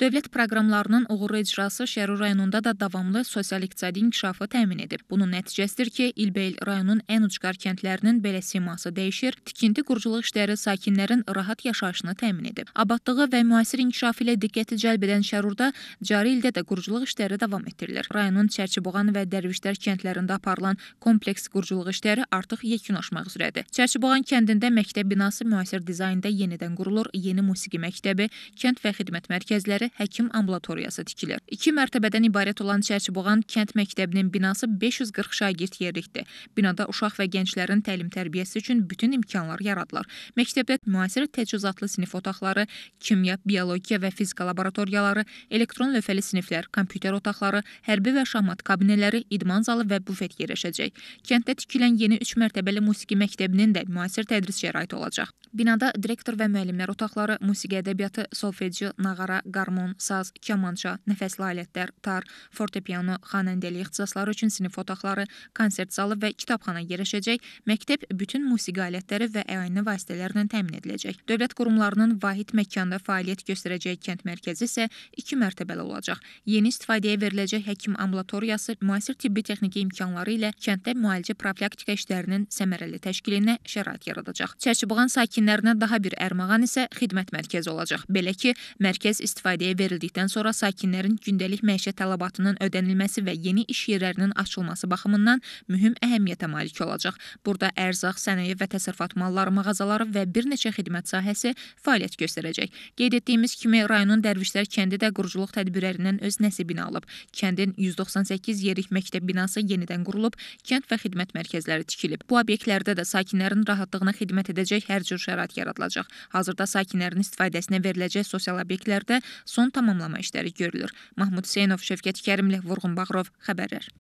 Dövlət proqramlarının uğurlu icrası Şəru rayonunda da davamlı sosial-iqtisadi inkişafı təmin edib. Bunun nəticəsidir ki, ilbəil rayonun ən ucqar kəndlərinin belə siması dəyişir, tikinti qurculuq işləri sakinlərin rahat yaşayışını təmin edib. Abadlığı və müasir inkişafı ilə diqqəti cəlb edən Şərurda cari ildə də qurculuq işləri davam etdirilir. Rayonun Çərçiboğan və Dərvişlər kəndlərində aparılan kompleks qurculuq işləri artıq yekunlaşmaq üzrədir. Çərçiboğan kəndində məktəb binası müasir dizaynda yenidən qurulur, yeni musiqi məktəbi, kənd və xidmət mərkəzləri həkim ambulatoriyası tikilir. 2 mərtəbədən ibarət olan Çərçiboğan kənd məktəbinin binası 540 şagird yerlikdir. Binada uşaq və gənclərin təlim-tərbiyəsi üçün bütün imkanlar yaradılır. Məktəbdə müasir təchizatlı sinif otaqları, kimya, biologiya və fizika laboratoriyaları, elektron lövhəli siniflər, kompüter otaqları, hərbi və şahmat kabinələri, idman zalı və bufet yerləşəcək. Kənddə tikilən yeni 3 mərtəbəli musiqi məktəbinin də müasir tədris şəraiti olacaq. Binada direktor və müəllimlər otaqları, musiqi ədəbiyyatı, solfeji, nağara, qarmon Armon, saz, kamança, nəfəsli alətlər, tar, fortepiano, xanəndəlik ixtisasları üçün sinif otaqları, konsert zalı və kitabxana yerləşəcək. Məktəb bütün musiqi alətləri və əyanə vasitələrlə təmin ediləcək. Dövlət qurumlarının vahid məkanda fəaliyyət göstərəcəyi kənd mərkəzi isə 2 mərtəbəli olacaq. Yeni istifadəyə veriləcək həkim ambulatoriyası müasir tibbi texniki imkanları ilə kənddə müalicə profilaktika işlərinin səmərəli təşkilinə şərait yaradacaq. Çərçibuğan sakinlərinə daha bir ərmağan isə xidmət mərkəzi olacaq. Belə ki, mərkəz istifadəyə icraya verildikdən sonra sakinlərin gündəlik məişət tələbatının ödənilməsi və yeni iş yerlərinin açılması baxımından mühüm əhəmiyyətə malik olacaq. Burada ərzaq, sənaye və təsərrüfat malları mağazaları və bir neçə xidmət sahəsi fəaliyyət göstərəcək. Qeyd etdiyimiz kimi rayonun Dərvişlər kəndi də quruculuq tədbirlərindən öz nəsibini alıb. Kəndin 198 yerik məktəb binası yenidən qurulub, kənd və xidmət mərkəzləri tikilib. Bu obyektlərdə də sakinlərin rahatlığına xidmət edəcək hər cür şərait yaradılacaq. Hazırda sakinlərin istifadəsinə veriləcək sosial obyektlərdə son son tamamlama işləri görülür. Mahmud Hüseynov, Şövkət Kərimli, Vurğun Bağrov xəbərlər.